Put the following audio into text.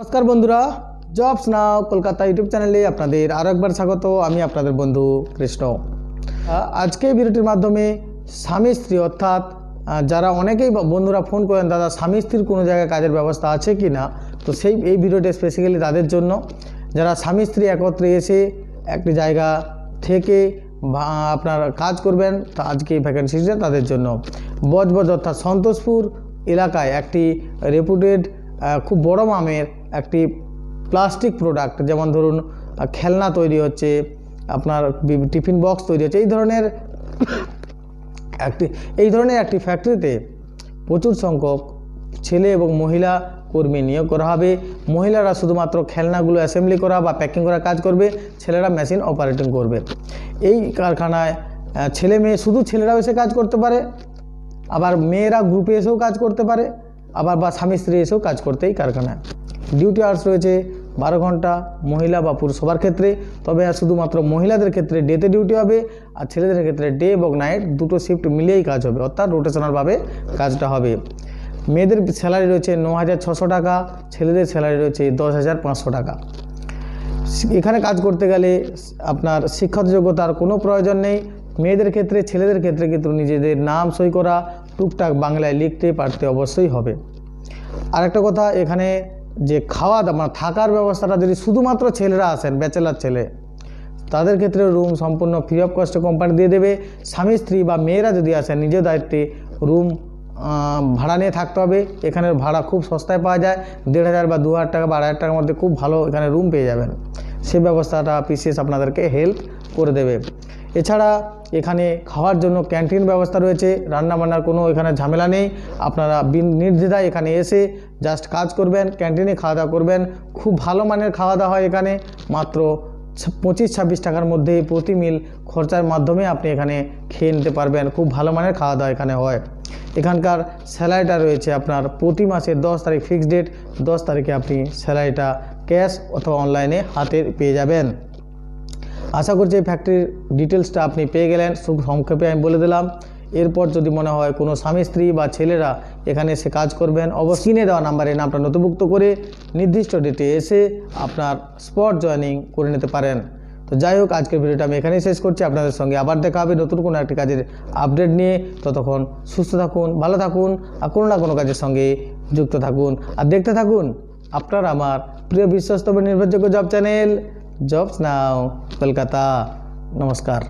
নমস্কার বন্ধুরা জবস নাও কলকাতা ইউটিউব চ্যানেলে আপনাদের আরও একবার স্বাগত আমি আপনাদের বন্ধু কৃষ্ণ আজকে ভিডিওটির মাধ্যমে স্বামী স্ত্রী অর্থাৎ যারা অনেকেই বন্ধুরা ফোন করেন দাদা স্বামী স্ত্রীর কোনো জায়গায় কাজের ব্যবস্থা আছে কি না তো সেই এই ভিডিওটা স্পেসিক্যালি তাদের জন্য যারা স্বামী স্ত্রী একত্রে এসে একটি জায়গা থেকে আপনার কাজ করবেন তা আজকে এই ভ্যাকেন্সিটা তাদের জন্য বজবজ অর্থাৎ সন্তোষপুর এলাকায় একটি রেপুটেড খুব বড় মামের একটি প্লাস্টিক প্রোডাক্ট যেমন ধরুন খেলনা তৈরি হচ্ছে আপনার টিফিন বক্স তৈরি হচ্ছে এই ধরনের একটি এই ধরনের একটি ফ্যাক্টরিতে প্রচুর সংখ্যক ছেলে এবং মহিলা কর্মী নিয়োগ করা হবে মহিলারা শুধুমাত্র খেলনাগুলো অ্যাসেম্বলি করা বা প্যাকিং করা কাজ করবে ছেলেরা মেশিন অপারেটিং করবে এই কারখানায় ছেলে মেয়ে শুধু ছেলেরাও এসে কাজ করতে পারে আবার মেয়েরা গ্রুপে এসেও কাজ করতে পারে আবার বা স্বামী স্ত্রী এসেও কাজ করতেই কারখানায় ডিউটি আওয়ার্স রয়েছে বারো ঘন্টা মহিলা বা পুরুষ সবার ক্ষেত্রে তবে আর শুধুমাত্র মহিলাদের ক্ষেত্রে ডেতে ডিউটি হবে আর ছেলেদের ক্ষেত্রে ডে এবং নাইট দুটো শিফট মিলিয়েই কাজ হবে অর্থাৎ রোটেশনালভাবে কাজটা হবে মেয়েদের স্যালারি রয়েছে ন হাজার ছশো টাকা ছেলেদের স্যালারি রয়েছে দশ হাজার পাঁচশো টাকা এখানে কাজ করতে গেলে আপনার শিক্ষাত যোগ্যতার কোনো প্রয়োজন নেই মেয়েদের ক্ষেত্রে ছেলেদের ক্ষেত্রে কিন্তু নিজেদের নাম সই করা টুকটাক বাংলায় লিখতে পারতে অবশ্যই হবে আরেকটা কথা এখানে যে খাওয়া দাওয়া মানে থাকার ব্যবস্থাটা যদি শুধুমাত্র ছেলেরা আসেন ব্যাচেলার ছেলে তাদের ক্ষেত্রে রুম সম্পূর্ণ ফ্রি অফ কস্টে কোম্পানি দিয়ে দেবে স্বামী স্ত্রী বা মেয়েরা যদি আসেন নিজের দায়িত্বে রুম ভাড়া নিয়ে থাকতে হবে এখানের ভাড়া খুব সস্তায় পাওয়া যায় দেড় হাজার বা দু হাজার টাকা বা আড়াই টাকার মধ্যে খুব ভালো এখানে রুম পেয়ে যাবেন সে ব্যবস্থাটা পিসিএস আপনাদেরকে হেল্প করে দেবে এছাড়া এখানে খাওয়ার জন্য ক্যান্টিন ব্যবস্থা রয়েছে রান্নাবান্নার কোনো এখানে ঝামেলা নেই আপনারা নির্দ্বিধায় এখানে এসে জাস্ট কাজ করবেন ক্যান্টিনে খাওয়া দাওয়া করবেন খুব ভালো মানের খাওয়া দাওয়া হয় এখানে মাত্র পঁচিশ ছাব্বিশ টাকার মধ্যে প্রতি মিল খরচার মাধ্যমে আপনি এখানে খেয়ে নিতে পারবেন খুব ভালো মানের খাওয়া দাওয়া এখানে হয় এখানকার স্যালারিটা রয়েছে আপনার প্রতি মাসের দশ তারিখ ফিক্সড ডেট দশ তারিখে আপনি স্যালারিটা ক্যাশ অথবা অনলাইনে হাতে পেয়ে যাবেন আশা করছি এই ফ্যাক্টরির ডিটেলসটা আপনি পেয়ে গেলেন সংক্ষেপে আমি বলে দিলাম এরপর যদি মনে হয় কোনো স্বামী স্ত্রী বা ছেলেরা এখানে এসে কাজ করবেন অবশ্য কিনে দেওয়া নাম্বারে নামটা নথিভুক্ত করে নির্দিষ্ট ডেটে এসে আপনার স্পট জয়নিং করে নিতে পারেন তো যাই হোক আজকের ভিডিওটা আমি এখানেই শেষ করছি আপনাদের সঙ্গে আবার দেখা হবে নতুন কোনো একটি কাজের আপডেট নিয়ে ততক্ষণ সুস্থ থাকুন ভালো থাকুন আর কোনো না কোনো কাজের সঙ্গে যুক্ত থাকুন আর দেখতে থাকুন আপনার আমার প্রিয় বিশ্বস্ত নির্ভরযোগ্য job channel jobs now Kolkata नमस्कार